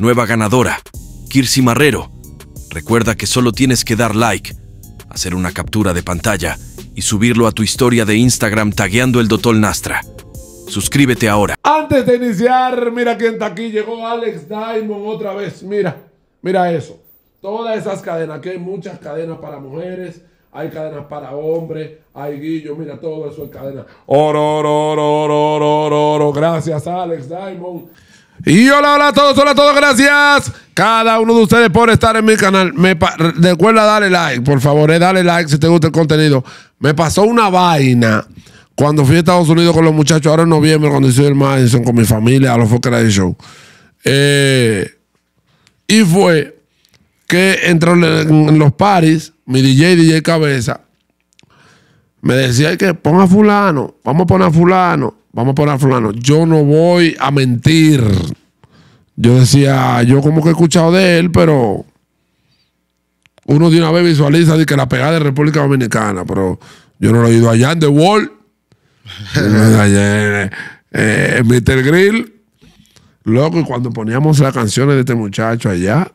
Nueva ganadora, Kirsi Marrero. Recuerda que solo tienes que dar like, hacer una captura de pantalla y subirlo a tu historia de Instagram tagueando el Dotol Nastra. Suscríbete ahora. Antes de iniciar, mira quién está aquí. Llegó Alex Diamond otra vez. Mira, mira eso. Todas esas cadenas, que hay muchas cadenas para mujeres, hay cadenas para hombres, hay guillos. mira, todo eso es cadena. oro, oro, oro, oro, oro, oro. Gracias, Alex Diamond. Y hola, hola a todos, hola a todos, gracias. Cada uno de ustedes por estar en mi canal. recuerda darle like, por favor, eh, dale like si te gusta el contenido. Me pasó una vaina cuando fui a Estados Unidos con los muchachos, ahora en noviembre, cuando hice el Madison con mi familia, a los Radio Show. Eh, y fue que entró en los paris, mi DJ, DJ Cabeza, me decía que ponga fulano, vamos a poner a fulano vamos a poner a fulano, yo no voy a mentir. Yo decía, yo como que he escuchado de él, pero uno de una vez visualiza de que la pegada de República Dominicana, pero yo no lo he oído allá en The Wall, en, eh, Mr. Grill. Loco, y cuando poníamos las canciones de este muchacho allá,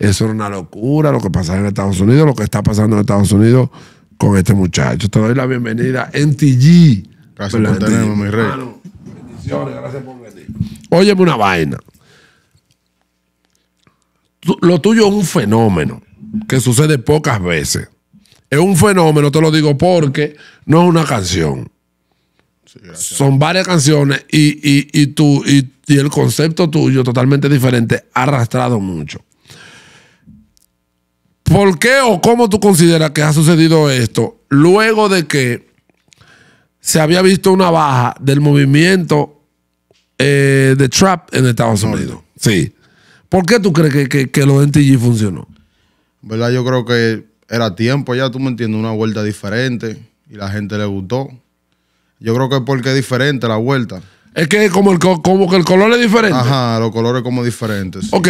eso era una locura lo que pasaba en Estados Unidos, lo que está pasando en Estados Unidos con este muchacho. Te doy la bienvenida en TG. Gracias por tenerme, mi rey. bendiciones, gracias por venir. Óyeme una vaina. Lo tuyo es un fenómeno que sucede pocas veces. Es un fenómeno, te lo digo porque no es una canción. Son varias canciones y, tú, y, y el concepto tuyo totalmente diferente ha arrastrado mucho. ¿Por qué o cómo tú consideras que ha sucedido esto luego de que se había visto una baja del movimiento eh, de trap en Estados Unidos. Sí. ¿Por qué tú crees que, lo de NTG funcionó? ¿Verdad? Yo creo que era tiempo ya, tú me entiendes, una vuelta diferente y la gente le gustó. Yo creo que es porque es diferente la vuelta. Es que como, el, como que el color es diferente. Ajá, los colores como diferentes. Ok.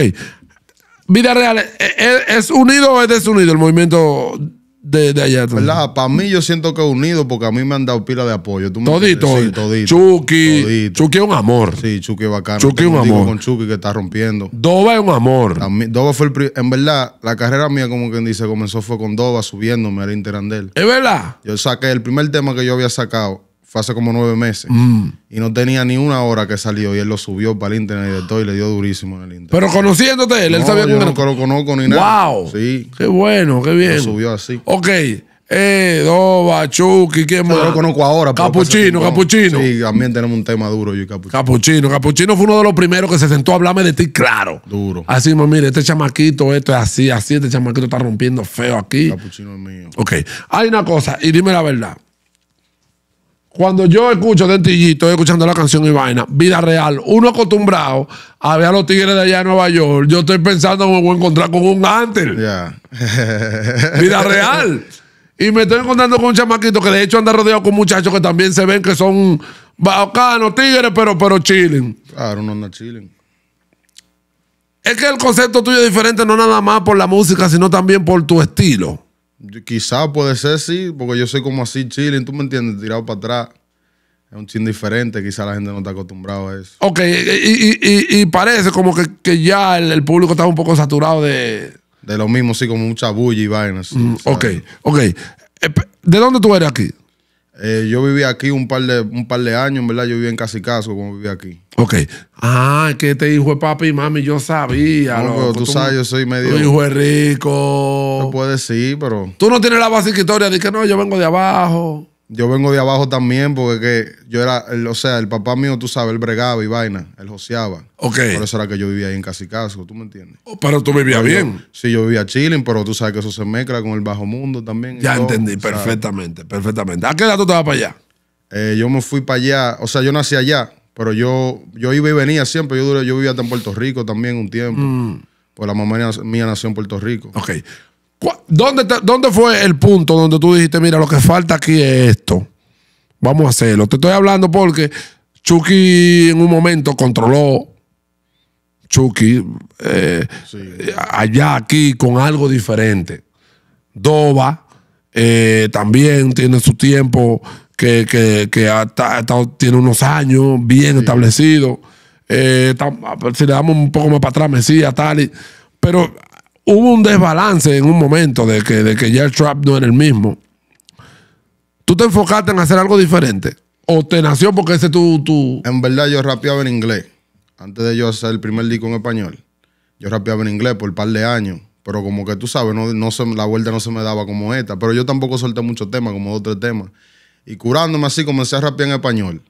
Vida real, ¿es, eh, eh, es unido o es desunido el movimiento de, de allá ¿Verdad? Para mí yo siento que unido porque a mí me han dado pila de apoyo. ¿Tú todito, todito. Chucky. es un amor. Sí, Chucky es bacano. Chucky es un amor. Con Chucky que está rompiendo. Dova es un amor. Dova fue el En verdad, la carrera mía, como quien dice, comenzó fue con Dova subiéndome al Interandel. ¿Es verdad? Yo saqué el primer tema que yo había sacado fue hace como nueve meses. Mm. Y no tenía ni una hora que salió. Y él lo subió para el internet y le dio durísimo en el internet. Pero conociéndote él, él sabía yo que. lo conozco ni nada. ¡Wow! Sí. Qué bueno, qué bien. Lo subió así. Ok. Eh, Dova, Chucky, qué más? lo conozco ahora. Capuchino, Capuchino. Sí, también tenemos un tema duro yo y Capuchino. Capuchino. Capuchino fue uno de los primeros que se sentó a hablarme de ti, claro. Duro. Así, mire, este chamaquito, esto es así, así, este chamaquito está rompiendo feo aquí. Capuchino es mío. Ok. Hay una cosa, y dime la verdad. Cuando yo escucho Dentillito, estoy escuchando la canción y vaina, vida real, uno acostumbrado a ver a los tigres de allá en Nueva York, yo estoy pensando me voy a encontrar con un ángel. vida real. Y me estoy encontrando con un chamaquito que de hecho anda rodeado con muchachos que también se ven que son bacanos, tigres, pero, pero Claro, no anda chilen. Es que el concepto tuyo es diferente no nada más por la música, sino también por tu estilo. Quizá puede ser, sí, porque yo soy como así chilling, tú me entiendes, tirado para atrás. Es un chin diferente, quizá la gente no está acostumbrado a eso. Ok, y, y, parece como que, ya el, público está un poco saturado de... De lo mismo, sí, como mucha bulla y vainas. Mm, ok, ok. Eh, ¿De dónde tú eres aquí? Eh, yo viví aquí un par de un par de años, verdad. Yo viví en Casicasco como viví aquí. Ok. Ah, que este hijo de papi y mami, yo sabía. No, tú, sabes, yo soy medio. Tu hijo es rico. No puede decir, pero. Tú no tienes la base historia de que no, yo vengo de abajo yo vengo de abajo también porque que yo era, o sea, el papá mío, tú sabes, él bregaba y vaina, él joseaba. Ok. Por eso era que yo vivía ahí en Casicasco, ¿tú me entiendes? Oh, pero tú vivías bien. sí, yo vivía chilling, pero tú sabes que eso se mezcla con el bajo mundo también. Ya entendí, perfectamente, perfectamente. ¿A qué edad tú estabas para allá? Eh, yo me fui para allá, o sea, yo nací allá, pero yo, yo iba y venía siempre, yo, yo vivía hasta en Puerto Rico también un tiempo. Mm. por pues la mamá mía nació en Puerto Rico. Ok. ¿Dónde, ¿Dónde fue el punto donde tú dijiste, mira, lo que falta aquí es esto? Vamos a hacerlo. Te estoy hablando porque Chucky en un momento controló Chucky eh, allá aquí con algo diferente. Doba eh, también tiene su tiempo que, que, tiene unos años bien establecido. Eh, si le damos un poco más para atrás, Mesías, tal. Y, pero hubo un desbalance en un momento de que, de que ya trap no era el mismo. ¿Tú te enfocaste en hacer algo diferente? ¿O te nació porque ese tú tu... En verdad yo rapeaba en inglés. Antes de yo hacer el primer disco en español, yo rapeaba en inglés por un par de años. Pero como que tú sabes, no, no la vuelta no se me daba como esta. Pero yo tampoco solté muchos temas, como dos temas. Y curándome así, comencé a rapear en español.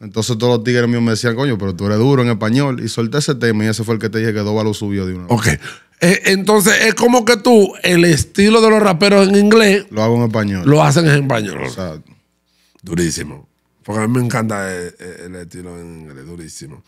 Entonces todos los tigres míos me decían, coño, pero tú eres duro en español. Y solté ese tema y ese fue el que te dije que Doba lo subió de una vez. Ok. Eh, entonces es como que tú, el estilo de los raperos en inglés. Lo hago en español. Lo hacen en español. Exacto. Durísimo. Porque a mí me encanta eh, eh, el, estilo en inglés, durísimo.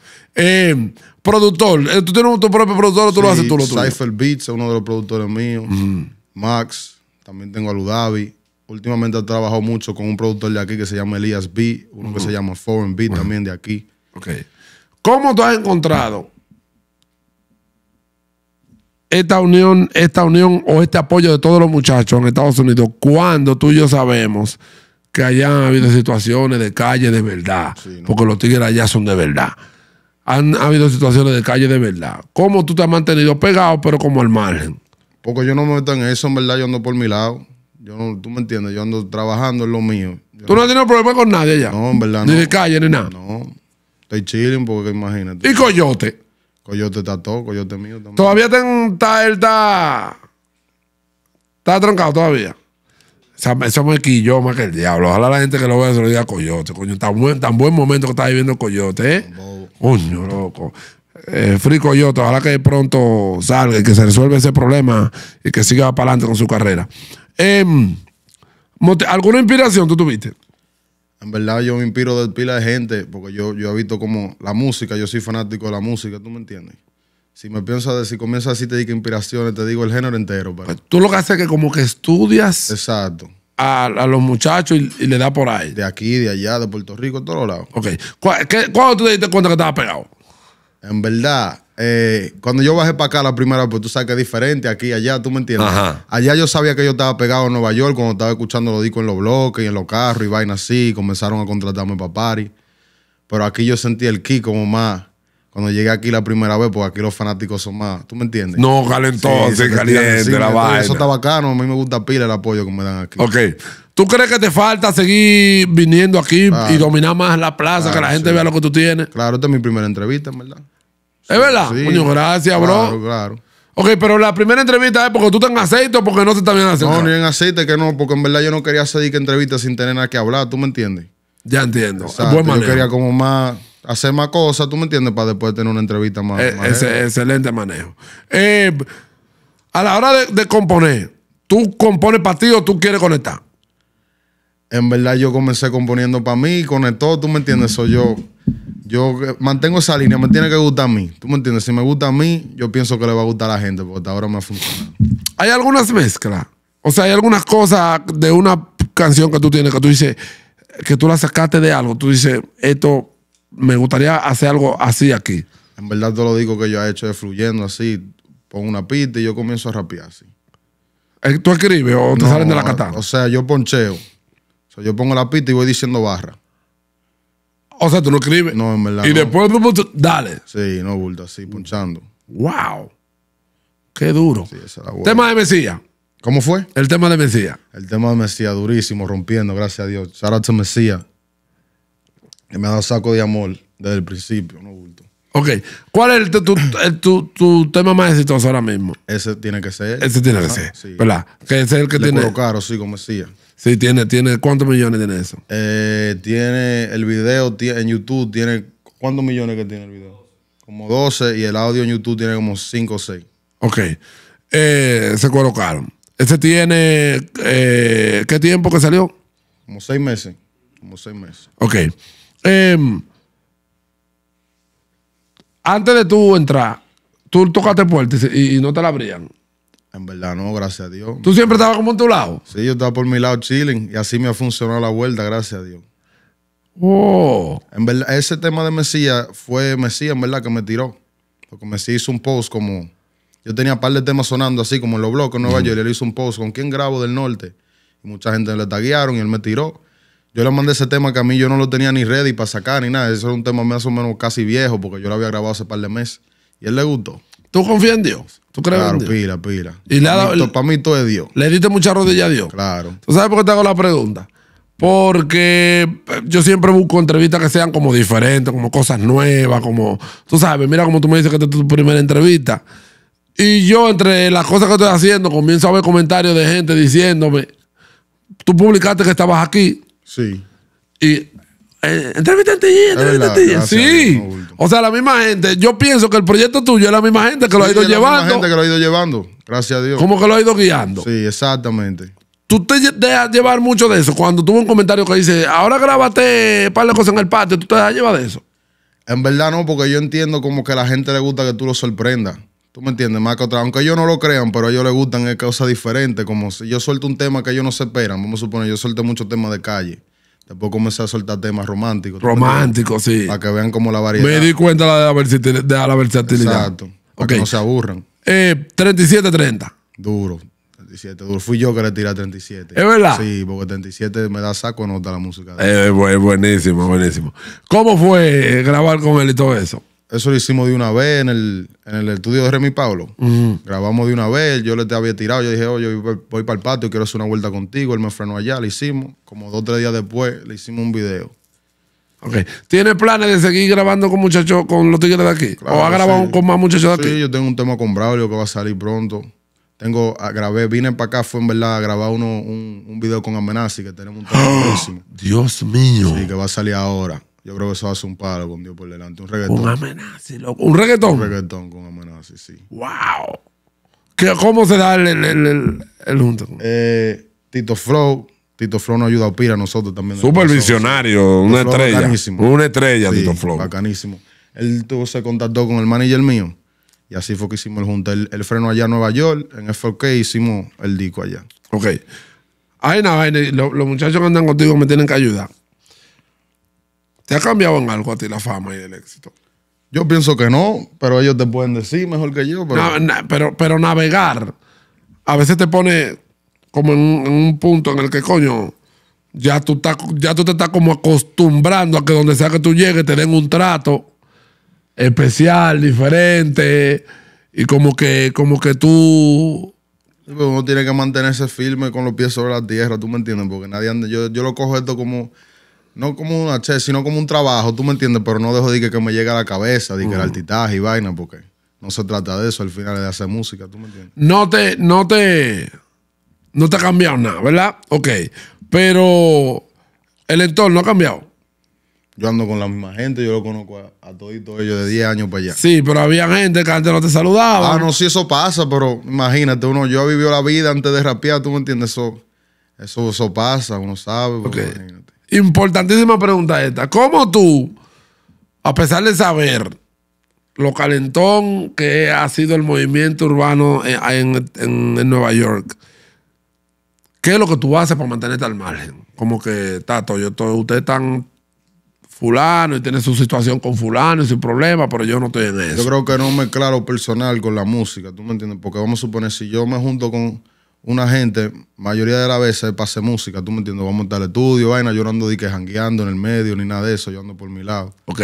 productor, ¿tú tienes tu propio productor o tú lo haces tú lo tuyo? Cypher Beats es uno de los productores míos. Mm. Max, también tengo a Ludavi. Últimamente he trabajado mucho con un productor de aquí que se llama Elias B, uno que se llama Foreign B también de aquí. Ok. ¿Cómo tú has encontrado esta unión, esta unión o este apoyo de todos los muchachos en Estados Unidos cuando tú y yo sabemos que allá han habido situaciones de calle de verdad? Porque los tigres allá son de verdad. Han habido situaciones de calle de verdad. ¿Cómo tú te has mantenido pegado, pero como al margen? Porque yo no me meto en eso, en verdad, yo ando por mi lado. Yo tú me entiendes, yo ando trabajando en lo mío. ¿Tú no, has tenido problema con nadie allá? No, en verdad. Ni de calle, ni nada. No, estoy chilling porque imagínate. ¿Y Coyote? Coyote está todo, Coyote mío también. Todavía está, él está. Está troncado todavía. Eso me quilló más que el diablo. Ojalá la gente que lo vea se lo diga Coyote. Coño, tan buen, tan buen momento que está viviendo Coyote, ¿eh? Coño, loco. Eh, Free Coyote, ojalá que pronto salga y que se resuelva ese problema y que siga para adelante con su carrera. Em, ¿Alguna inspiración tú tuviste? En verdad yo me inspiro de pila de gente, porque yo, yo he visto como la música, yo soy fanático de la música, ¿tú me entiendes? Si me piensas, si comienzas así, te digo inspiraciones, te digo el género entero. Pero... Pues, tú lo que haces es que como que estudias Exacto. A, los muchachos y, le da por ahí. De aquí, de allá, de Puerto Rico, de todos lados. Ok. ¿Cuándo tú te diste cuenta que estabas pegado? En verdad, eh, cuando yo bajé para acá la primera vez, pues tú sabes que es diferente aquí, allá, tú me entiendes. Allá yo sabía que yo estaba pegado en Nueva York cuando estaba escuchando los discos en los bloques y en los carros y vainas así. comenzaron a contratarme para party. Pero aquí yo sentí el kick como más. Cuando llegué aquí la primera vez, porque aquí los fanáticos son más. ¿Tú me entiendes? No, calentón, sí, caliente, Eso está bacano. A mí me gusta pila el apoyo que me dan aquí. Ok. ¿Tú crees que te falta seguir viniendo aquí y dominar más la plaza, que la gente vea lo que tú tienes? Claro, esta es mi primera entrevista, en verdad. ¿Es verdad? Sí. gracias, bro. Claro, claro. Ok, pero la primera entrevista es porque tú estás en aceite o porque no se está bien aceite? No, ni en aceite que no, porque en verdad yo no quería hacer que entrevista sin tener nada que hablar, ¿tú me entiendes? Ya entiendo. yo quería como más hacer más cosas, ¿tú me entiendes? Para después tener una entrevista más. Eh, ese, excelente manejo. Eh, a la hora de, de componer, ¿tú compones para ti o tú quieres conectar? En verdad yo comencé componiendo para mí, conectó, ¿tú me entiendes? Soy yo yo eh, mantengo esa línea, me tiene que gustar a mí. ¿Tú me entiendes? Si me gusta a mí, yo pienso que le va a gustar a la gente, porque hasta ahora me ha funcionado. Hay algunas mezclas. O sea, hay algunas cosas de una canción que tú tienes que tú dices, que tú la sacaste de algo. Tú dices, esto, me gustaría hacer algo así aquí. En verdad, todo lo digo que yo he hecho de fluyendo así. Pongo una pista y yo comienzo a rapear así. Eh, ¿Tú escribes o te salen de la catar? Eh, o sea, yo poncheo. O yo pongo la pista y voy diciendo barra. O sea, tú lo escribes. No, en verdad. Y después, dale. Sí, no, bulto, así, punchando. ¡Wow! ¡Qué duro! tema de Mesías. ¿Cómo fue? El tema de Mesías. El tema de Mesías, durísimo, rompiendo, gracias a Dios. Shout out Mesías. Que me ha dado saco de amor desde el principio, no bulto. Ok. ¿Cuál es tu, tema más exitoso ahora mismo? Ese tiene que ser. Ese tiene que ser. ¿Verdad? Que ese es el que tiene tiene. caro, sí, con Mesías. Sí, tiene, tiene, ¿cuántos millones tiene eso? Eh, tiene el video en YouTube, tiene, ¿cuántos millones que tiene el video? Como 12 y el audio en YouTube tiene como 5 o 6. Ok, eh, se colocaron. ¿Ese tiene, eh, ¿qué tiempo que salió? Como 6 meses, como 6 meses. Ok. Em, antes de tú entrar, tú tocaste puertas y, y no te la abrían. En verdad, no, gracias a Dios. ¿Tú siempre estabas como en tu lado? Sí, yo estaba por mi lado chilling y así me ha funcionado la vuelta, gracias a Dios. Oh. En ese tema de Mesías fue Mesías, en verdad, que me tiró. Porque Mesías hizo un post como. Yo tenía par de temas sonando así, como en los bloques en Nueva York, y él hizo un post con quién grabo del norte. Y mucha gente le taguearon y él me tiró. Yo le mandé ese tema que a mí yo no lo tenía ni ready para sacar ni nada. Ese era un tema más o menos casi viejo, porque yo lo había grabado hace par de meses. Y él le gustó. ¿Tú confías en Dios? ¿Tú crees en Dios? pira, pira, Y para, mí, para mí todo es Dios. Le diste mucha rodilla a Dios. Claro. ¿Tú sabes por qué te hago la pregunta? Porque eh, yo siempre busco entrevistas que sean como diferentes, como cosas nuevas, como, tú sabes, mira como tú me dices que esta es tu primera entrevista. Y yo entre las cosas que estoy haciendo comienzo a ver comentarios de gente diciéndome, tú publicaste que estabas aquí. Sí. Y eh, ti, Sí. O sea, la misma gente. Yo pienso que el proyecto tuyo es la misma gente que lo ha ido llevando. La misma gente que lo ha ido llevando, gracias a Dios. Como que lo ha ido guiando. Sí, exactamente. Tú te dejas llevar mucho de eso. Cuando tuvo un comentario que dice, ahora grábate un par de cosas en el patio, tú te dejas llevar de eso. En verdad no, porque yo entiendo como que a la gente le gusta que tú lo sorprendas. ¿Tú me entiendes? Más que otra. Aunque ellos no lo crean, pero a ellos les gustan cosas diferente, Como si yo suelto un tema que ellos no se esperan. Vamos a suponer, yo suelto muchos temas de calle. Después comencé a soltar temas románticos. Románticos, sí. Para que vean cómo la variedad. Me di cuenta de la, versatilidad. De la versatilidad. Exacto. Para que no se aburran. Eh, 37-30. Duro. 37, duro. Fui yo que le tiré 37. ¿Es verdad? Sí, porque 37 me da saco nota la música. Eh, es buenísimo, buenísimo. ¿Cómo fue eh, grabar con él y todo eso? eso lo hicimos de una vez en el, estudio de Remy Pablo. Grabamos de una vez, yo le te había tirado, yo dije, oye, voy, para el patio, quiero hacer una vuelta contigo. Él me frenó allá, lo hicimos. Como dos o tres días después, le hicimos un video. Ok. ¿Tiene planes de seguir grabando con muchachos, con los tigres de aquí? ¿O ha grabado con más muchachos de aquí? Sí, yo tengo un tema con Braulio que va a salir pronto. Tengo, ah, grabé, vine para acá, fue en verdad a grabar uno, un, un video con Amenazi, que tenemos un tema próximo. Dios mío. Sí, que va a salir ahora. Yo creo que eso hace un palo con Dios por delante. Un reggaetón. Un amenazas, loco. ¿Un reggaetón? Un reggaetón con amenaza, sí. ¡Wow! ¿Cómo se da el, el, el, el junto? Eh, Tito Flow. Tito Flow nos ayuda a Pira nosotros también. Supervisionario. visionario, una estrella. Bacanísimo. Una estrella, Tito Flow. Bacanísimo. Él tuvo, se contactó con el manager mío y así fue que hicimos el junta. El, freno allá en Nueva York, en el 4 k hicimos el disco allá. Ok. Ay, nada los muchachos que andan contigo me tienen que ayudar. ¿Te ha cambiado en algo a ti la fama y el éxito? Yo pienso que no, pero ellos te pueden decir mejor que yo. Pero, pero, navegar a veces te pone como en un, punto en el que, coño, ya tú, ya tú te estás como acostumbrando a que donde sea que tú llegues te den un trato especial, diferente, y como que, como que tú... Uno tiene que mantenerse firme con los pies sobre la tierra, ¿tú me entiendes? Porque nadie anda, yo lo cojo esto como no como una che, sino como un trabajo, tú me entiendes, pero no dejo de que, me llegue a la cabeza, de que era el y vaina, porque no se trata de eso, al final es de hacer música, tú me entiendes. No te, no te, no te ha cambiado nada, ¿verdad? Ok, pero el entorno ha cambiado. Yo ando con la misma gente, yo lo conozco a, todos ellos de 10 años para allá. Sí, pero había gente que antes no te saludaba. Ah, no, sí, eso pasa, pero imagínate, uno, yo he vivido la vida antes de rapear, tú me entiendes, eso, eso, eso pasa, uno sabe. Okay. Importantísima pregunta esta. ¿Cómo tú, a pesar de saber lo calentón que ha sido el movimiento urbano en, Nueva York, ¿qué es lo que tú haces para mantenerte al margen? Como que, Tato, yo ustedes están fulano y tiene su situación con fulano y su problema, pero yo no estoy en eso. Yo creo que no me claro personal con la música, ¿tú me entiendes? Porque vamos a suponer, si yo me junto con una gente, mayoría de las veces, pase música, tú me entiendes, vamos a al estudio, vaina, yo no ando jangueando en el medio ni nada de eso, yo ando por mi lado. Ok.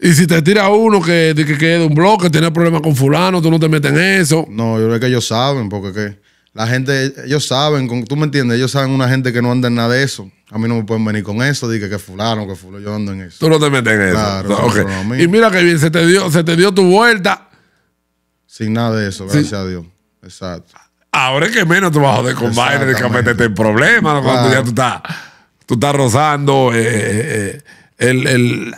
Y si te tira uno que, es de un bloque, tiene problemas con fulano, tú no te metes en eso. No, yo creo que ellos saben, porque que la gente, ellos saben, tú me entiendes, ellos saben una gente que no anda en nada de eso. A mí no me pueden venir con eso, dije que, fulano, que fulano, yo ando en eso. Tú no te metes en eso. Claro, y mira que bien, se te dio, se te dio tu vuelta. Sin nada de eso, gracias a Dios. Exacto. Ahora es que menos tú de a joder con que meterte en problemas cuando ya tú estás, rozando. Eh, eh, eh, el,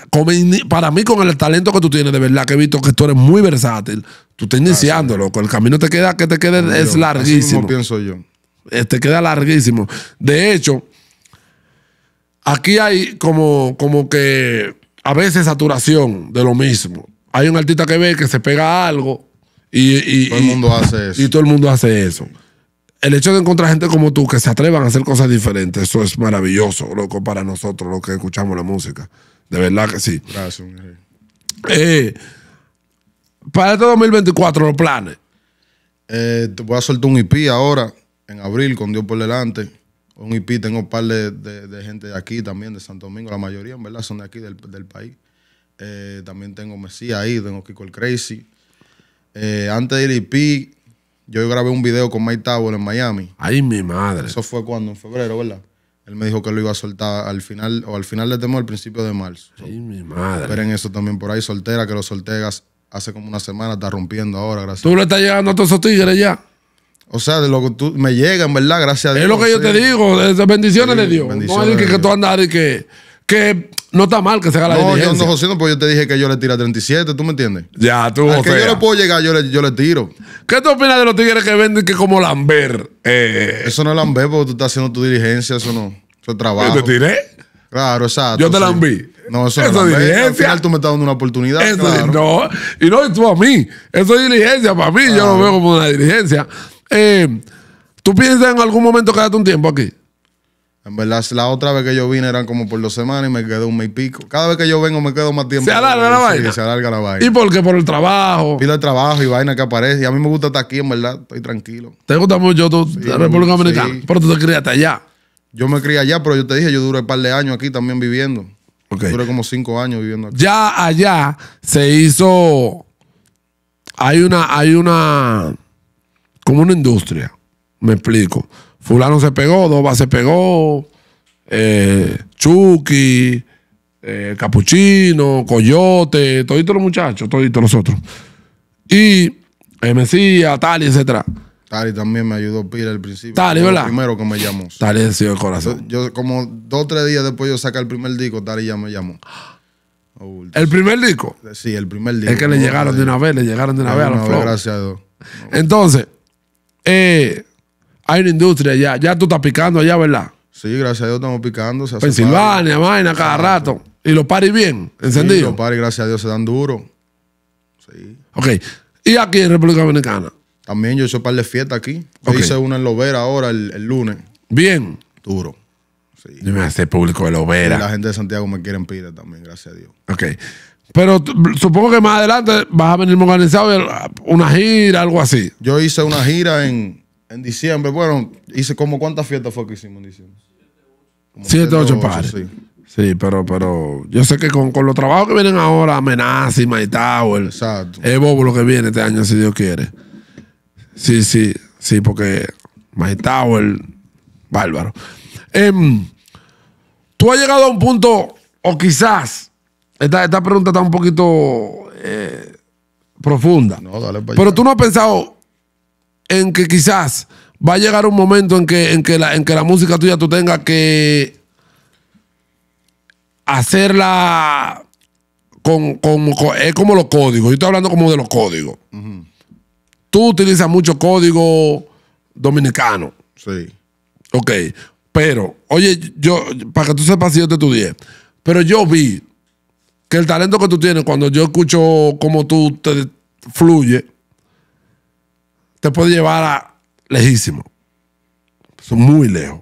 para mí, con el talento que tú tienes, de verdad que he visto que tú eres muy versátil. Tú estás ah, iniciando, loco. El camino te queda, que te quede es larguísimo. pienso yo. te queda larguísimo. De hecho, aquí hay como, como que a veces saturación de lo mismo. Hay un artista que ve que se pega algo y, todo el mundo hace eso. todo el mundo hace eso. El hecho de encontrar gente como tú que se atrevan a hacer cosas diferentes, eso es maravilloso, loco, para nosotros, los que escuchamos la música. De verdad que sí. Gracias, eh, Para este 2024, los planes. Eh, te voy a soltar un IP ahora, en abril, con Dios por delante. Un IP, tengo un par de, gente de aquí también, de Santo Domingo, la mayoría, en verdad, son de aquí, del, país. Eh, también tengo Mesías ahí, tengo Kiko el Crazy. Eh, antes de ILP, yo grabé un video con Mike Tower en Miami. Ay, mi madre. Eso fue cuando, en febrero, ¿verdad? Él me dijo que lo iba a soltar al final, o al final de temor, al principio de marzo. Ay, mi madre. Esperen eso también por ahí, soltera, que lo soltegas hace como una semana, está rompiendo ahora, gracias. ¿Tú le estás llegando a todos esos tigres ya? O sea, de lo que tú me llegan, ¿verdad? Gracias a Dios. Es lo que yo te digo, bendiciones de Dios. Bendiciones no es que, que tú andas y que que no está mal que se haga la no, diligencia. Yo no, José, no, porque yo te dije que yo le tiro a 37, ¿tú me entiendes? Ya, tú, Es que yo le puedo llegar, yo le, yo le tiro. ¿Qué tú opinas de los tigres que venden que como lamber? Eh? Eso no es lamber porque tú estás haciendo tu diligencia, eso no. Eso es trabajo. ¿Yo te tiré? Claro, exacto. Yo te sí. lambí. No, eso, no es diligencia. Al final tú me estás dando una oportunidad. Eso, No, y no, y tú a mí. Eso es diligencia para mí. Yo lo veo como una diligencia. Eh, ¿Tú piensas en algún momento quedarte un tiempo aquí? En verdad, la otra vez que yo vine eran como por dos semanas y me quedé un mes y pico. Cada vez que yo vengo me quedo más tiempo. Se alarga la, vaina. se alarga la vaina. ¿Y por qué? Por el trabajo. Pido el trabajo y vaina que aparece. Y a mí me gusta estar aquí, en verdad. Estoy tranquilo. ¿Te gusta mucho tú, República Dominicana? Pero tú te criaste allá. Yo me crié allá, pero yo te dije, yo duré un par de años aquí también viviendo. Duré como cinco años viviendo aquí. Ya allá se hizo. Hay una. Hay una. Como una industria. Me explico Fulano se pegó, Doba se pegó, eh, Chucky, eh, Capuchino, Coyote, toditos los muchachos, toditos nosotros. Y eh, Mesías, Tali, etcétera. Tali también me ayudó Pira al principio. Tali, ¿verdad? El primero que me llamó. Tali ha sido el corazón. Yo, como dos o tres días después yo sacar el primer disco, Tali ya me llamó. ¿El primer disco? Sí, el primer disco. Es que le llegaron de una vez, le llegaron de una, vez, a Gracias a Dios. Entonces, eh, hay una industria ya. Ya tú estás picando allá, ¿verdad? Sí, gracias a Dios estamos picando. Pensilvania, vaina, cada rato. ¿Y los paris bien? encendido. Sí, los paris, gracias a Dios, se dan duro. Sí. Ok. ¿Y aquí en República Dominicana? También yo hice un par de fiestas aquí. Yo hice una en Lovera ahora el, lunes. Bien. Duro. Sí. Dime me público de Lovera. la gente de Santiago me quiere en también, gracias a Dios. Ok. Pero supongo que más adelante vas a venir organizado eh, una gira, algo así. Yo hice una gira en en diciembre, bueno, hice como cuántas fiestas fue que hicimos en diciembre. siete, ocho, pares. Sí. pero, pero yo sé que con, los trabajos que vienen ahora, Amenaza y My Tower, Exacto. es bobo lo que viene este año, si Dios quiere. Sí, sí, sí, porque My bárbaro. Em, tú has llegado a un punto, o quizás, esta, esta pregunta está un poquito eh, profunda. No, dale pero tú no has pensado en que quizás va a llegar un momento en que, la, en que la música tuya tú tengas que hacerla con, es como los códigos. Yo estoy hablando como de los códigos. Tú utilizas mucho código dominicano. Sí. Ok. Pero, oye, yo, para que tú sepas si yo te estudié, pero yo vi que el talento que tú tienes, cuando yo escucho cómo tú te fluye, te puede llevar a lejísimo. Muy lejos.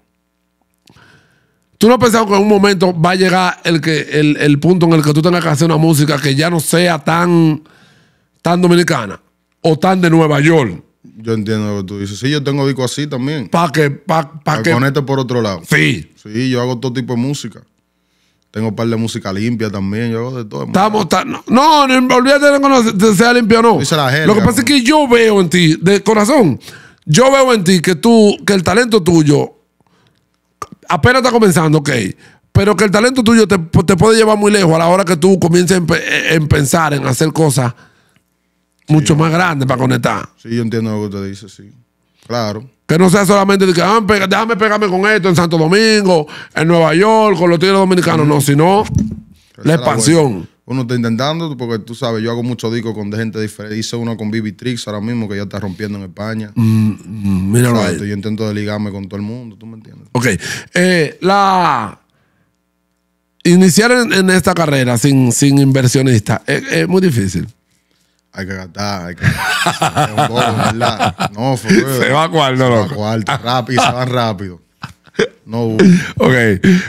¿Tú no has pensado que en un momento va a llegar el, que, el, punto en el que tú tengas que hacer una música que ya no sea tan, tan dominicana o tan de Nueva York? Yo entiendo lo que tú dices. Sí, yo tengo disco así también. Para que, para pa que... por otro lado. Sí. Sí, yo hago todo tipo de música. Tengo un par de música limpia también. Yo hago de todo. Estamos, no, olvídate de que sea limpia o no. Lo que pasa es que yo veo en ti, de corazón, yo veo en ti que tú, que el talento tuyo apenas está comenzando, ok. Pero que el talento tuyo te, puede llevar muy lejos a la hora que tú comiences eh, en, pensar, en hacer cosas mucho más grandes para conectar. Sí, yo entiendo lo que usted dice, sí. Claro. Que no sea solamente de que ah, déjame pegarme con esto en Santo Domingo, en Nueva York, con los tigres dominicanos. No, sino la expansión. Uno está intentando, porque tú sabes, yo hago muchos discos con gente diferente. Hice uno con Bibi Trix ahora mismo, que ya está rompiendo en España. míralo mm, mm, ahí. Yo intento ligarme con todo el mundo, ¿tú me entiendes? Ok. Eh, la iniciar en, esta carrera sin, sin inversionista es, eh, eh, muy difícil. Hay que cantar, hay que... un ¿verdad? No, fue Se va a cuarto, loco. Se va a cuarto, rápido, se va rápido. No Ok,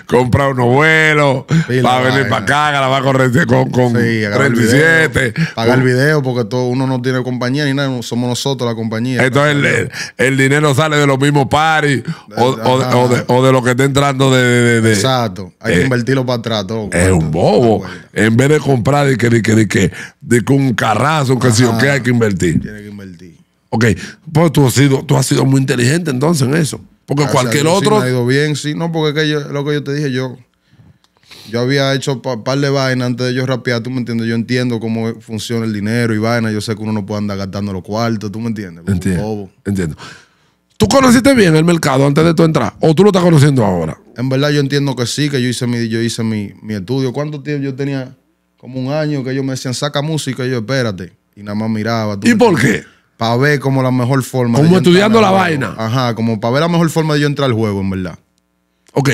compra unos vuelos, para a venir para acá, la va a correr con, con 37. pagar el video porque todo, uno no tiene compañía ni nada, somos nosotros la compañía. Entonces el, el, dinero sale de los mismos paris o, de, lo que está entrando de... de, Exacto, hay que eh, invertirlo para atrás todo. Es un bobo. En vez de comprar y que, de que, de que, que un carrazo, que si o qué, hay que invertir. Tiene que invertir. Ok, pues tú has sido, tú has sido muy inteligente entonces en eso. Porque cualquier otro. ha bien, sí, no, porque que lo que yo te dije, yo. Yo había hecho un par de vainas antes de ellos rapear, tú me entiendes. Yo entiendo cómo funciona el dinero y vaina. Yo sé que uno no puede andar gastando los cuartos, tú me entiendes. Entiendo. Entiendo. ¿Tú conociste bien el mercado antes de tu entrar? ¿O tú lo estás conociendo ahora? En verdad, yo entiendo que sí, que yo hice mi, yo hice mi, estudio. ¿Cuánto tiempo yo tenía? Como un año que ellos me decían, saca música. Y yo, espérate. Y nada más miraba. ¿Y por qué? para ver como la mejor forma. Como estudiando la vaina. Ajá, como para ver la mejor forma de yo entrar al juego, en verdad. Ok.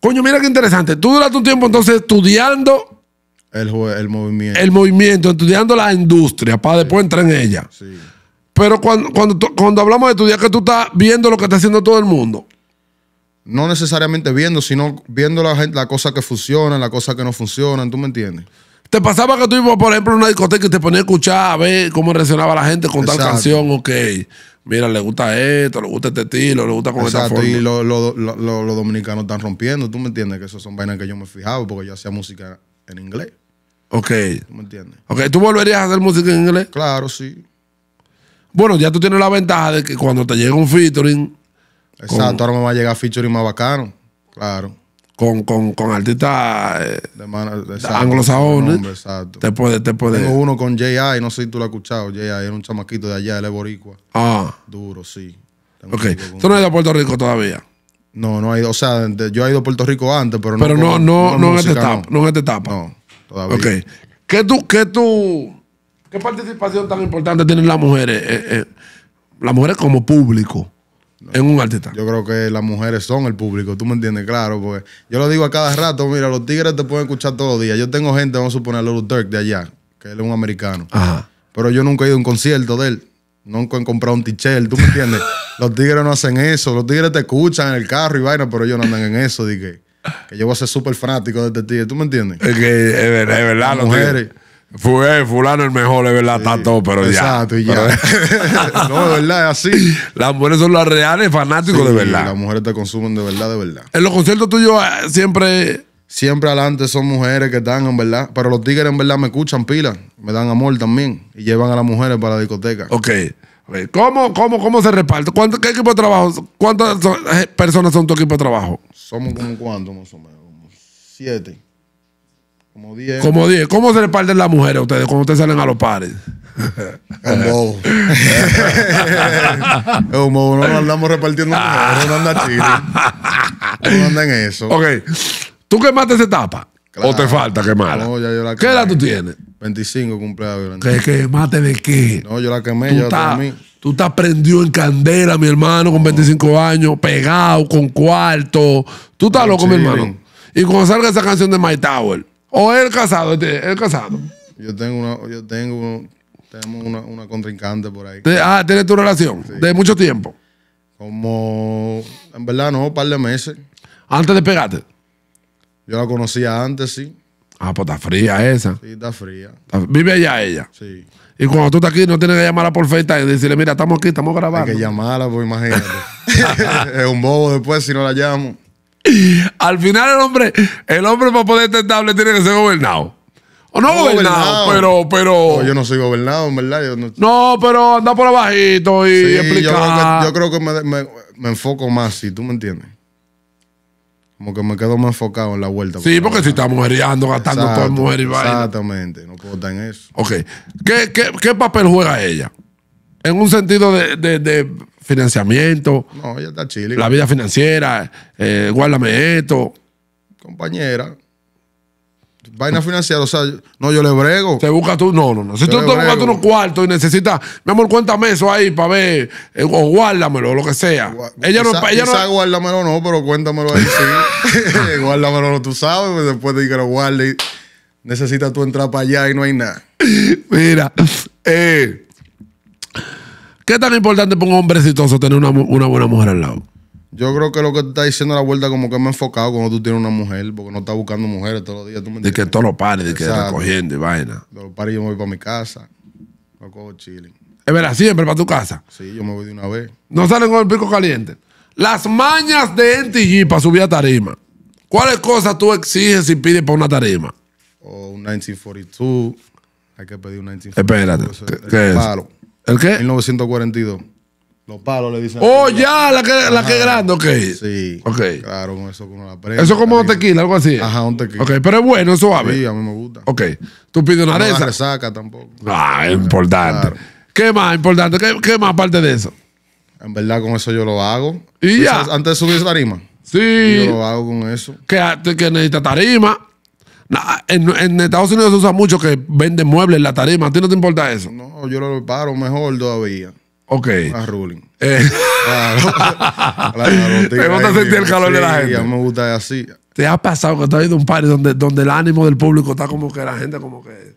Coño, mira qué interesante. Tú duras un tiempo entonces estudiando. El, el movimiento. El movimiento, estudiando la industria para después entrar en ella. Sí. Pero cuando, cuando, cuando hablamos de estudiar, que tú estás viendo lo que está haciendo todo el mundo. No necesariamente viendo, sino viendo la, gente, la cosa que funciona, la cosa que no funciona, ¿tú me entiendes? Te pasaba que tuvimos por ejemplo, a una discoteca y te ponías a escuchar a ver cómo reaccionaba la gente con tal canción, ok. Mira, le gusta esto, le gusta este estilo, le gusta con esta forma. Y los dominicanos están rompiendo, ¿tú me entiendes? Que esos son vainas que yo me fijaba porque yo hacía música en inglés. Ok. ¿Tú me entiendes? Ok, ¿tú volverías a hacer música en inglés? Claro, sí. Bueno, ya tú tienes la ventaja de que cuando te llega un featuring. Exacto, ahora me va a llegar featuring más bacano. Claro con, con, con artistas eh, anglosajones. Te puede, te puede. Tengo uno con J.I., no sé si tú lo has escuchado. J.I. era un chamaquito de allá, él es boricua. Ah. Duro, sí. ok. ¿Tú no has ido a Puerto Rico todavía? No, no he ido. O sea, yo he ido a Puerto Rico antes, pero no. Pero no, no, no, no, en esta etapa, no, en esta etapa. No, todavía. Ok. ¿Qué tú, qué tú, qué participación tan importante tienen las mujeres? Eh, eh, las mujeres como público en un artista. Yo creo que las mujeres son el público, tú me entiendes, claro, porque yo lo digo a cada rato, mira, los tigres te pueden escuchar todos los días. Yo tengo gente, vamos a suponer, Lolo Turk de allá, que él es un americano. Pero yo nunca he ido a un concierto de él, nunca he comprado un tichel, tú me entiendes. los tigres no hacen eso, los tigres te escuchan en el carro y vaina, pero ellos no andan en eso, dije. Que yo voy a ser súper fanático de este tigre, ¿tú me entiendes? Es verdad, es verdad. mujeres. Fue fulano el mejor, es verdad, está todo, pero ya. Exacto, ya. no, de verdad, es así. Las mujeres son las reales fanáticos de verdad. Las mujeres te consumen de verdad, de verdad. En los conciertos tuyos eh, siempre... Siempre adelante son mujeres que están, en verdad. Pero los tigres, en verdad, me escuchan pila. Me dan amor también. Y llevan a las mujeres para la discoteca. Ok. ¿Cómo, cómo, cómo se reparte? ¿Cuánto, ¿Qué equipo de trabajo? ¿Cuántas eh, personas son tu equipo de trabajo? Somos como cuánto, más o menos. siete. Como 10. Como ¿Cómo se reparten las mujeres a ustedes cuando ustedes salen a los pares? Es bobo. Como no andamos repartiendo mujeres, no anda chile. No anda en eso. Ok. ¿Tú quemaste esa etapa? Claro. ¿O te falta quemarla? No, ya yo la quemé. ¿Qué edad tú tienes? 25 cumpleaños. ¿Qué quemaste de qué? No, yo la quemé, yo la Tú te prendido en candela, mi hermano, con 25 años, pegado, con cuarto. Tú estás loco, mi hermano. Y cuando salga esa canción de My Tower, ¿O es el casado? Este, el casado. Yo tengo una, yo tengo, una, contrincante por ahí. Ah, ¿tienes tu relación? ¿De mucho tiempo? Como, en verdad no, un par de meses. ¿Antes de pegarte? Yo la conocía antes, sí. Ah, pues está fría esa. Sí, está fría. ¿Vive allá ella? Sí. Y cuando tú estás aquí, no tienes que llamarla por feita y decirle, mira, estamos aquí, estamos grabando. Hay que llamarla, pues imagínate. es un bobo después si no la llamo. Al final el hombre, el hombre para poder estar estable tiene que ser gobernado. O no, gobernado, pero, pero. yo no soy gobernado, en verdad. no... pero anda por abajito y explica. Yo creo que, me, enfoco más, si tú me entiendes. Como que me quedo más enfocado en la vuelta. Sí, porque, si está mujeriando, gastando todo toda mujer y vaina. Exactamente, no puedo en eso. Ok. ¿Qué, qué, papel juega ella? En un sentido de, de financiamiento. No, ella está chile. La vida financiera, eh, guárdame esto. Compañera. Vaina financiera, o sea, no, yo le brego. Te busca tú, no, no, no. Si tú te buscas tú unos cuartos y necesitas, mi amor, cuéntame eso ahí para ver, eh, o guárdamelo, lo que sea. ella no, ella no no... guárdamelo no, pero cuéntamelo ahí sí. guárdamelo, tú sabes, pues, después de que lo guarde, necesitas tú entrar para allá y no hay nada. Mira, eh. ¿Qué tan importante para un hombre exitoso tener una, una buena mujer al lado? Yo creo que lo que está diciendo la vuelta como que me he enfocado cuando tú tienes una mujer, porque no estás buscando mujeres todos los días. ¿tú de que todos los pares, de que recogiendo y vaina. los pares yo me voy para mi casa, me cojo chile. Es verdad, siempre para tu casa. Sí, yo me voy de una vez. No salen con el pico caliente. Las mañas de NTG para subir a tarima. ¿Cuáles cosas tú exiges y pides para una tarima? O un 1942. Hay que pedir un 1942. Espérate. ¿Qué, es? ¿El qué? 1942. Los palos le dicen. Oh, ya, la que, la que grande, ok. Sí. Ok. Claro, con eso con la prensa. Eso como un tequila, algo así. Ajá, un tequila. Ok, pero es bueno, es suave. Sí, a mí me gusta. Ok. Tú pides una no tampoco. Ah, importante. ¿Qué más importante? ¿Qué, ¿Qué, más aparte de eso? En verdad, con eso yo lo hago. Y ya. Antes de subir tarima. Sí. Yo lo hago con eso. ¿Qué, que necesita tarima? En, Estados Unidos se usa mucho que venden muebles en la tarima. ¿A ti no te importa eso? No, yo lo paro mejor todavía. Ok. A ruling. Eh. Claro. claro me gusta sentir el calor de la gente. me gusta así. ¿Te ha pasado que te has ido a un par donde, donde el ánimo del público está como que la gente como que...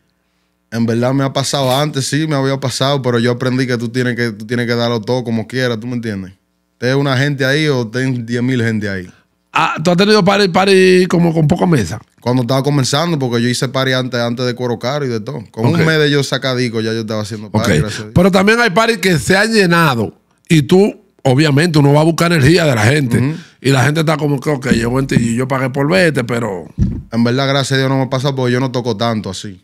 En verdad me ha pasado antes, sí, me había pasado, pero yo aprendí que tú tienes que, tú tienes que darlo todo como quieras, ¿tú me entiendes? Tienes una gente ahí o 10 mil gente ahí. Ah, ¿Tú has tenido party, como con poca mesa? Cuando estaba comenzando, porque yo hice party antes, antes de Cuero Caro y de todo. Con un mes de yo sacadico ya yo estaba haciendo party. Pero también hay party que se han llenado y tú, obviamente, uno va a buscar energía de la gente. Y la gente está como que, ok, yo y yo pagué por verte, pero... En verdad, gracias a Dios no me pasa porque yo no toco tanto así.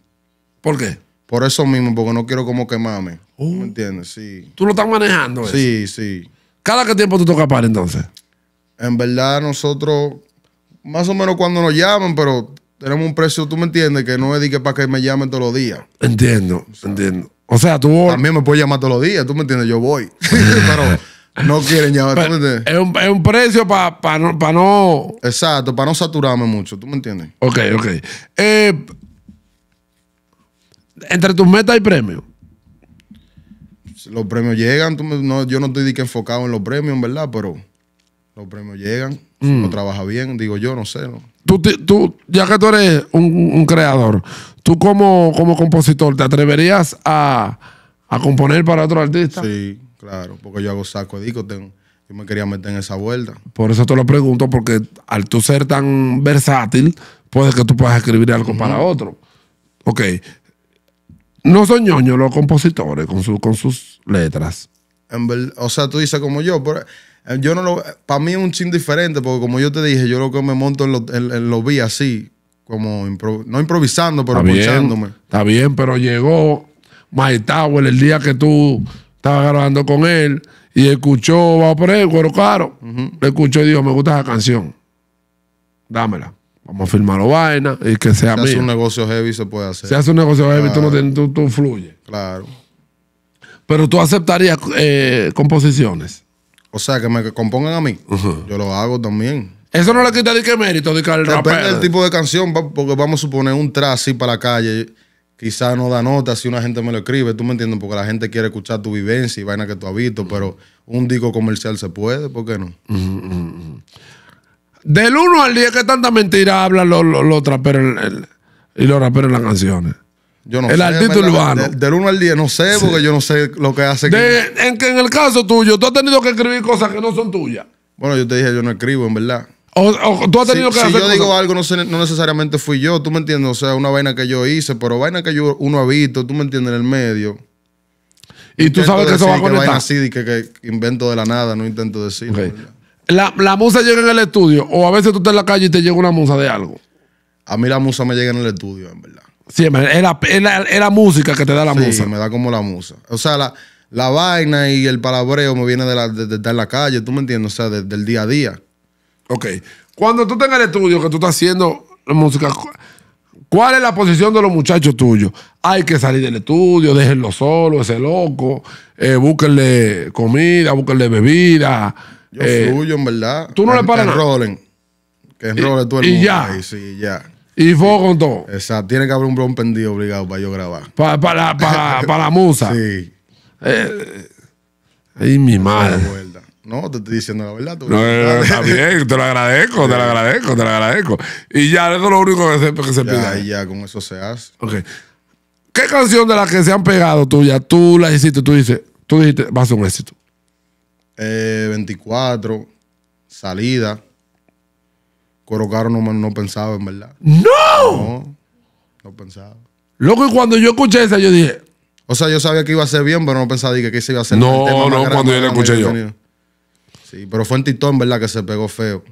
¿Por qué? Por eso mismo, porque no quiero como quemarme. Oh. ¿Me entiendes? Sí. ¿Tú lo estás manejando eso? Sí, sí. ¿Cada qué tiempo tú tocas party entonces? En verdad, nosotros, más o menos cuando nos llaman, pero tenemos un precio, tú me entiendes, que no es que para que me llamen todos los días. Entiendo, entiendo. O sea, tú. También me puedes llamar todos los días, tú me entiendes, yo voy. pero. No quieren llamar, ¿tú me entiendes? Es un, precio para no, Exacto, para no saturarme mucho, ¿tú me entiendes? Ok, ok. Eh, entre tus metas y premios. Los premios llegan, no, yo no estoy de que enfocado en los premios, en verdad, pero los premios llegan, si mm. no trabaja bien, digo yo, no sé. ¿no? Tú, ya que tú eres un, creador, ¿tú como, como, compositor te atreverías a, componer para otro artista? Sí, claro, porque yo hago saco de disco, tengo, yo me quería meter en esa vuelta. Por eso te lo pregunto, porque al tú ser tan versátil, puede que tú puedas escribir algo para otro. Ok. No son ñoños los compositores con, con sus letras. o sea, tú dices como yo, pero yo no lo. Para mí es un ching diferente, porque como yo te dije, yo lo que me monto en lo vi así, como no improvisando, pero escuchándome. está bien, pero llegó Mike Tower el día que tú estabas grabando con él y escuchó, va por él claro caro. Le escuchó y dijo, me gusta esa canción. Dámela. Vamos a firmarlo vaina y que sea hace un negocio heavy, se puede hacer. Si hace un negocio heavy, tú, no tú, fluyes. Claro. Pero tú aceptarías eh, composiciones. O sea, que me compongan a mí. Yo lo hago también. Eso no le quita de qué mérito, de que el Depende del tipo de canción, porque vamos a suponer un tra así para la calle. Quizás no da nota si una gente me lo escribe, tú me entiendes, porque la gente quiere escuchar tu vivencia y vaina que tú has visto, pero un disco comercial se puede, ¿por qué no? del 1 al 10, ¿qué tanta mentira hablan los, los, los traperos y los raperos en las canciones? Yo no el sé, artista urbano. Del, 1 al 10, no sé, porque yo no sé lo que hace. que... En, el caso tuyo, tú has tenido que escribir cosas que no son tuyas. Bueno, yo te dije, yo no escribo, en verdad. tú has tenido si, que si yo digo algo, no, necesariamente fui yo, tú me entiendes. O sea, una vaina que yo hice, pero vaina que yo uno ha visto, tú me entiendes, en el medio. Y tú sabes que eso va a conectar. Que así, que, invento de la nada, no intento decir. La, la musa llega en el estudio, o a veces tú estás en la calle y te llega una musa de algo. A mí la musa me llega en el estudio, en verdad. Sí, es, la, música que te da la sí, musa. me da como la musa. O sea, la, vaina y el palabreo me viene de, la, de, estar en la calle, ¿tú me entiendes? O sea, del día a día. Ok. Cuando tú estás en el estudio, que tú estás haciendo música, ¿cuál es la posición de los muchachos tuyos? Hay que salir del estudio, déjenlo solo, ese loco, eh, búsquenle comida, búsquenle bebida. Yo soy eh, en verdad. Tú no le paras. Enrolen. Que enrolen todo el y Ya. sí, ya. Y fue con todo. Exacto. Tiene que haber un bron pendido obligado para yo grabar. Para la, musa. Sí. Eh, ay, mi madre. No, te estoy diciendo la verdad. no, está bien, te lo agradezco, te lo agradezco, te lo agradezco. Y ya, eso es lo único que se, que se ya, pide. Ya, con eso se hace. Ok. ¿Qué canción de las que se han pegado tuya, tú la hiciste, tú dices, tú dijiste, va a ser un éxito? 24, eh, Salida. Coro no, no pensaba, en verdad. ¡No! No, no pensaba. Loco, y cuando yo escuché esa, yo dije. O sea, yo sabía que iba a ser bien, pero no pensaba que, se iba a hacer No, no, cuando yo la escuché yo. Sí, pero fue en TikTok, en verdad, que se pegó feo.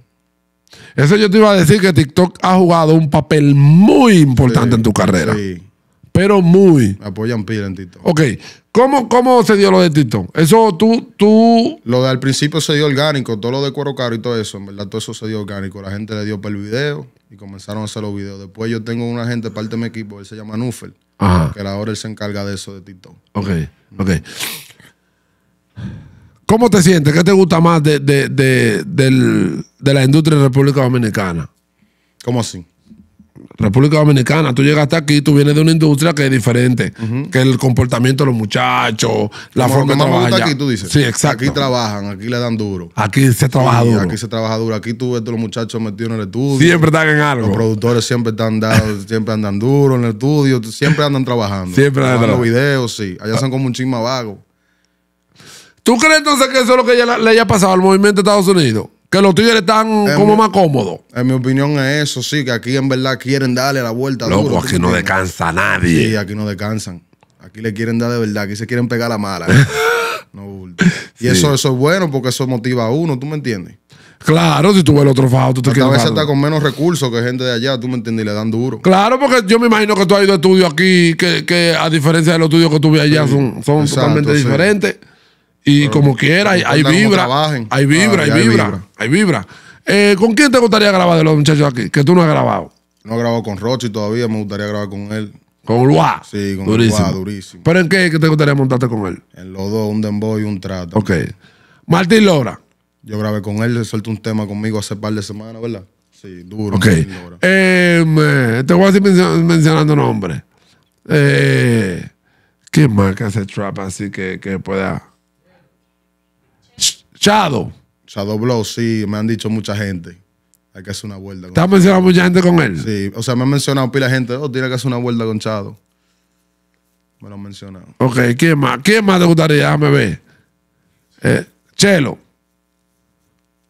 Eso yo te iba a decir que TikTok ha jugado un papel muy importante en tu carrera. Sí pero muy. Me apoyan pila en Tito. Ok. ¿Cómo, ¿Cómo se dio lo de Tito? Eso tú, tú. Lo de al principio se dio orgánico, todo lo de cuero caro y todo eso, en verdad, todo eso se dio orgánico. La gente le dio por el video y comenzaron a hacer los videos. Después yo tengo una gente, parte de mi equipo, él se llama Nufel, que ahora él se encarga de eso de Tito. Ok, ok. ¿Cómo te sientes? ¿Qué te gusta más de, de, de, de la industria en República Dominicana? ¿Cómo así? República Dominicana, tú llegaste aquí, tú vienes de una industria que es diferente, que el comportamiento de los muchachos, la forma de trabajar. Aquí tú dices. Sí, exacto. Aquí trabajan, aquí le dan duro. Aquí se trabaja duro. Aquí se trabaja duro. Aquí tú ves todos los muchachos metidos en el estudio. Siempre están en algo. Los productores siempre están siempre andan duro en el estudio, siempre andan trabajando. Siempre andan trabajando. Los videos, sí. Allá son como un chisme vago. ¿Tú crees entonces que eso es lo que le haya pasado al movimiento de Estados Unidos? que los tigres están como más cómodos. En mi opinión es eso, sí, que aquí en verdad quieren darle la vuelta. Loco, aquí no descansa nadie. Sí, aquí no descansan. Aquí le quieren dar de verdad, aquí se quieren pegar la mala. y eso, eso es bueno porque eso motiva a uno, ¿tú me entiendes? Claro, si tú ves el otro fajo, tú te quedas. A veces está con menos recursos que gente de allá, tú me entiendes, le dan duro. Claro, porque yo me imagino que tú has ido a estudios aquí, que, a diferencia de los estudios que tuve allá, son, son totalmente diferentes. Y como quiera, hay, vibra, hay, vibra, hay, eh, vibra, hay vibra, ¿Con quién te gustaría grabar de los muchachos aquí? Que tú no has grabado. No he grabado con Rochi todavía, me gustaría grabar con él. ¿Con Luá? Sí, con durísimo. durísimo. ¿Pero en qué que te gustaría montarte con él? En los dos, un dembow y un trato. Ok. Martín Lora. Yo grabé con él, le un tema conmigo hace par de semanas, ¿verdad? Sí, duro. Ok. Em, eh, te voy a seguir mencionando nombres. Eh, ¿Qué más que hace trap así que pueda...? ¿Chado? Chado Blow, sí, me han dicho mucha gente. Hay que hacer una vuelta. ¿Te has mencionado mucha gente con él? Sí, o sea, me han mencionado pila gente. Oh, tiene que hacer una vuelta con Chado. Me lo han mencionado. Ok, ¿quién más? ¿Quién más te gustaría? Déjame ver. Eh, Chelo.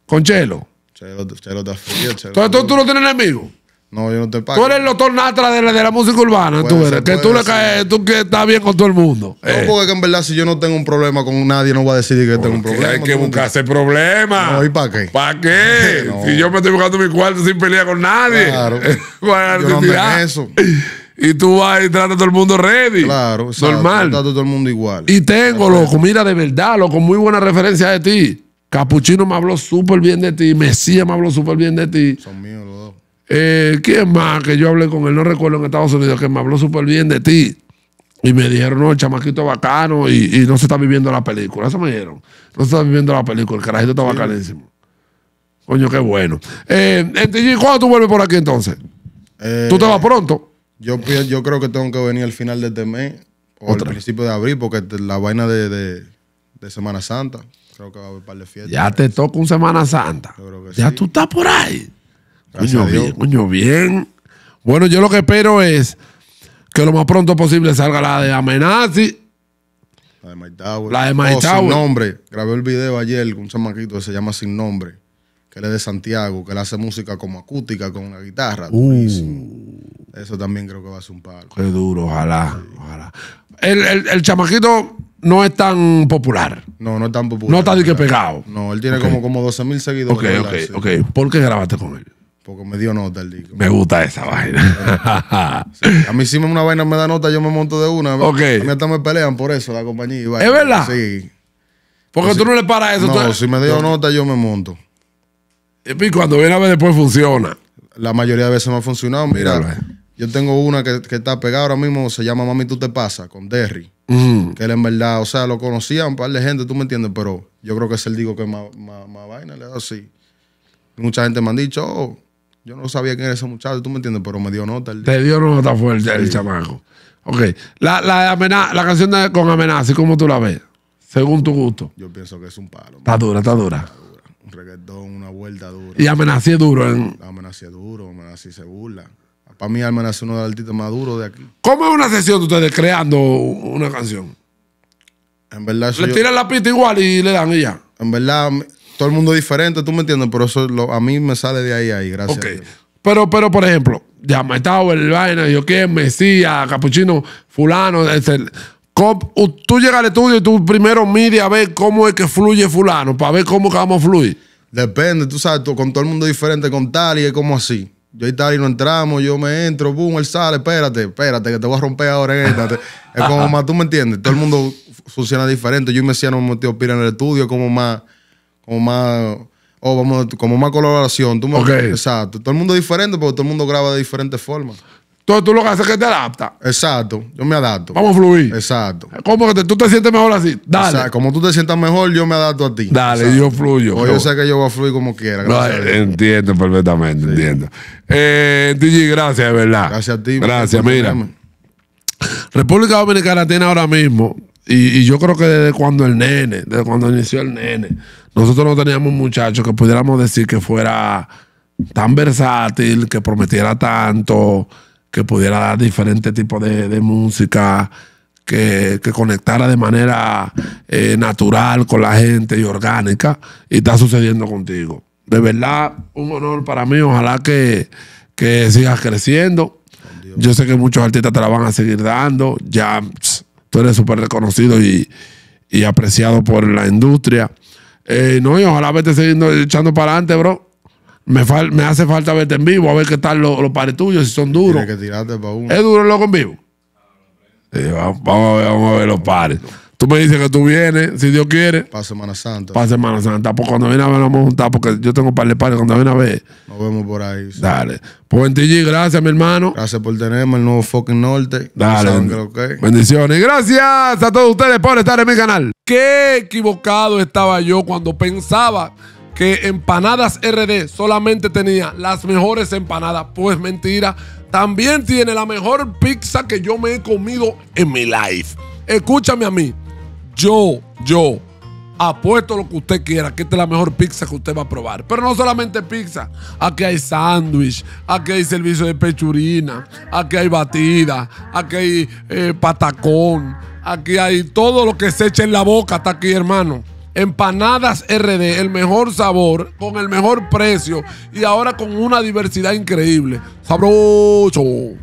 Con Chelo. Chelo, Chelo está frío. Chelo. tú, tú no tienes enemigo? No, yo no te pago. Tú eres el doctor Natra de la, música urbana, tú eres. que tú le caes, tú que estás bien con todo el mundo. No, eh. porque en verdad, si yo no tengo un problema con nadie, no voy a decidir que tengo un problema. Hay que buscarse problemas. No, ¿y para qué? ¿Para qué? Si yo me estoy buscando mi cuarto sin pelear con nadie. Claro. para eso. Y tú vas y tratas a todo el mundo ready. Claro, normal. a todo el mundo igual. Y tengo, loco, mira, de verdad, loco, muy buena referencia de ti. Capuchino me habló súper bien de ti. Mesías me habló súper bien de ti. Son míos los dos. Eh, ¿Quién más que yo hablé con él? No recuerdo en Estados Unidos que me habló súper bien de ti. Y me dijeron, no, el chamaquito bacano y, no se está viviendo la película. Eso me dijeron. No se está viviendo la película. El carajito está bacanísimo. Coño, qué bueno. Eh, ¿Cuándo tú vuelves por aquí entonces? Eh, ¿Tú te vas pronto? Yo, yo creo que tengo que venir al final de este mes o al principio de abril porque la vaina de, de, Semana Santa. Creo que va a haber un par de fiestas. Ya te toca un Semana Santa. ya tú estás por ahí. Coño bien, coño bien. Bueno, yo lo que espero es que lo más pronto posible salga la de Amenazi. La de Maitau. La de oh, Maitau Sin nombre. Grabé el video ayer con un chamaquito que se llama Sin Nombre, que él es de Santiago, que él hace música como acústica con la guitarra. Uh. Eso también creo que va a ser un palo. Qué duro, ojalá. ojalá. El, chamaquito no es tan popular. No, no es tan popular. No está de que pegado. No, él tiene como, como 12 mil seguidores. Ok, ok, ok. ¿Por qué grabaste con él? Porque me dio nota el disco. Me gusta esa vaina. a mí si una vaina me da nota, yo me monto de una. Ok. A hasta me pelean por eso la compañía. ¿Es verdad? Sí. Porque pues tú no le paras eso. No, si me dio nota, yo me monto. Y pues, cuando viene a ver después funciona. La mayoría de veces me ha funcionado. Mira, eh. yo tengo una que, está pegada ahora mismo, se llama Mami Tú Te Pasa, con Derry. Que él en verdad, o sea, lo conocía un par de gente, tú me entiendes, pero yo creo que es el digo que más, más, vaina le da así. Mucha gente me han dicho, oh, yo no sabía quién era ese muchacho, tú me entiendes, pero me dio nota. Te dio nota fuerte el chamaco. Ok. La, la, la canción de- con amenaza, ¿cómo tú la ves? Según tu gusto. Yo pienso que es un palo. Está dura, está dura. Un reggaetón, una vuelta dura. Y amenaza duro. ¿eh? duro, amenaza se burla. Para mí, amenazé uno de los artistas más duros de aquí. ¿Cómo es una sesión de ustedes creando una canción? En verdad, yo... Le tiran la pista igual y le dan y ya. en verdad, todo el mundo es diferente, tú me entiendes, pero eso a mí me sale de ahí ahí, gracias. Okay. Pero, pero, por ejemplo, ya me estaba el vaina, yo qué, Mesías, Capuchino, Fulano, etc. Tú llegas al estudio y tú primero mides a ver cómo es que fluye Fulano, para ver cómo que vamos a fluir. Depende, tú sabes, con todo el mundo diferente, con tal y es como así. Yo y tal y no entramos, yo me entro, boom, él sale, espérate, espérate, que te voy a romper ahora en esta. es como más, tú me entiendes, todo el mundo funciona diferente. Yo y Mesías nos metí pira en el estudio, como más como más, oh, vamos, como más colaboración. Tú Exacto. Todo el mundo es diferente, pero todo el mundo graba de diferentes formas. Entonces tú lo que haces es que te adapta Exacto, yo me adapto. Vamos a fluir. Exacto. ¿Cómo que tú te sientes mejor así? Dale. como tú te sientas mejor, yo me adapto a ti. Dale, yo fluyo. O pues yo sé que yo voy a fluir como quiera. entiendo perfectamente, entiendo. Eh, gracias, de verdad. Gracias a ti. Gracias, mira. República Dominicana tiene ahora mismo, y yo creo que desde cuando el nene, desde cuando inició el nene, nosotros no teníamos muchachos que pudiéramos decir que fuera tan versátil, que prometiera tanto, que pudiera dar diferente tipos de, música, que, conectara de manera eh, natural con la gente y orgánica. Y está sucediendo contigo. De verdad, un honor para mí. Ojalá que, que sigas creciendo. Yo sé que muchos artistas te la van a seguir dando. Ya tú eres súper reconocido y, y apreciado por la industria. Eh, no, y ojalá verte siguiendo echando para adelante, bro. Me, me, hace falta verte en vivo, a ver qué tal los, pares tuyos, si son duros. Que tirarte ¿Es duro loco en vivo? vamos, vamos a ver los pares. Tú me dices que tú vienes, si Dios quiere. Para Semana Santa. Para Semana Santa. Pues cuando viene a ver, vamos a juntar, porque yo tengo par de padres Cuando viene a ver. Nos vemos por ahí. Dale. Pues G gracias, mi hermano. Gracias por tenerme el nuevo fucking norte. Dale. Bendiciones. gracias a todos ustedes por estar en mi canal. Qué equivocado estaba yo cuando pensaba que Empanadas RD solamente tenía las mejores empanadas. Pues mentira. También tiene la mejor pizza que yo me he comido en mi life. Escúchame a mí yo, yo, apuesto lo que usted quiera, que esta es la mejor pizza que usted va a probar. Pero no solamente pizza, aquí hay sándwich, aquí hay servicio de pechurina, aquí hay batida, aquí hay eh, patacón, aquí hay todo lo que se echa en la boca, hasta aquí hermano. Empanadas RD, el mejor sabor, con el mejor precio y ahora con una diversidad increíble. Sabroso.